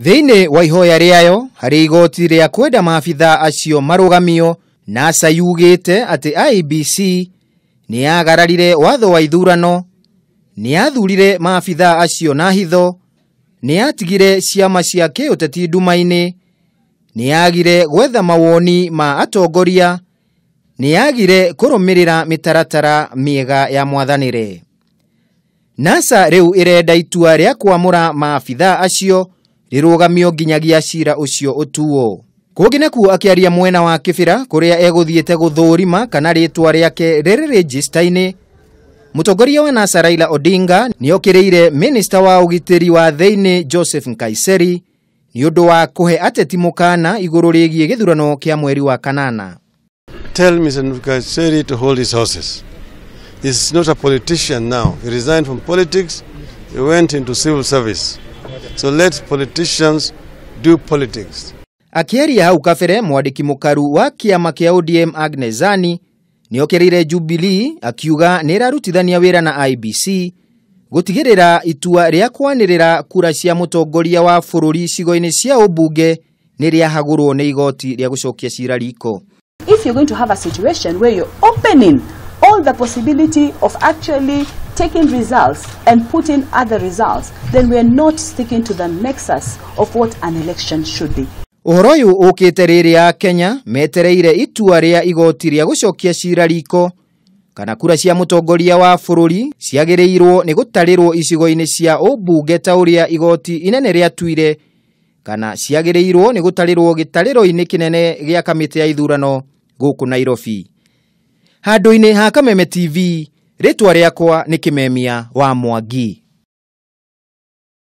thiini wa ihoya riayo hari igoti ria kwenda maabitha acio marugamio nasa yugite ate IBC ni agaralire watho wa ithurano ni adhulire maafitha acio na hitho ni atigire ciama cia keo nduma-ini ni agire gwetha mawoni ma atongoria ni koro mirira mitaratara miega ya muadhanire. nasa reu irenda itua ria kuamura maafitha acio mio rĩrũgamio nginyagia ciira ũcio ũtuo kũngĩ nakuo akĩaria mwena wa kifira kĩbĩra kũrĩa egũthiĩte gũthũrima kana rĩtwa rĩake rĩrĩ rĩnjicita-inĩ Mutogori ya wana Saraila Odinga nĩ okĩrĩire minister wa ugiteri wa thĩinĩ Joseph Nkaiseri ni odo wa kũhe ate mũkaana igũrũ rĩgiĩ gĩthurano kia mweri wa kanana Tell Mr. Nkaiseri to hold his horses. He's not a politician now. He resigned from politics. He went into civil service. So let politicians do politics. Akiaria hau kabere mwadiki mukaru wa kiama kia ODM Agnes Zani okerire jubili akiuga nĩ ĩrarutithania wera na IBC gũtigĩrĩra itua rĩa kwanĩrĩra kura cia mũtongoria wa bũrũri sigo inesia obuge ũmbunge nĩ rĩahagũrwo nĩ igoti rĩa gũcokia cira If you're going to have a situation where you're opening all the possibility of actually taking results and putting other results, then we are not sticking to the nexus of what an election should be. Uhoro uyu ukite riri ya Kenya metereire itua ria igoti ria gucokia cira riko kana kura cia mutongoria wa bururi ciagiriirwo ni gutarirwo icigo-ini cia ubunge ta uria igoti inene riatuire kana ciagiriirwo ni gutarirwo gitariro-ini kinene gia kamiti ya ithurano guku Nairobi handu-inĩ ha Kameme TV rĩtwa rĩakwa nĩ kĩmemia wa mwangi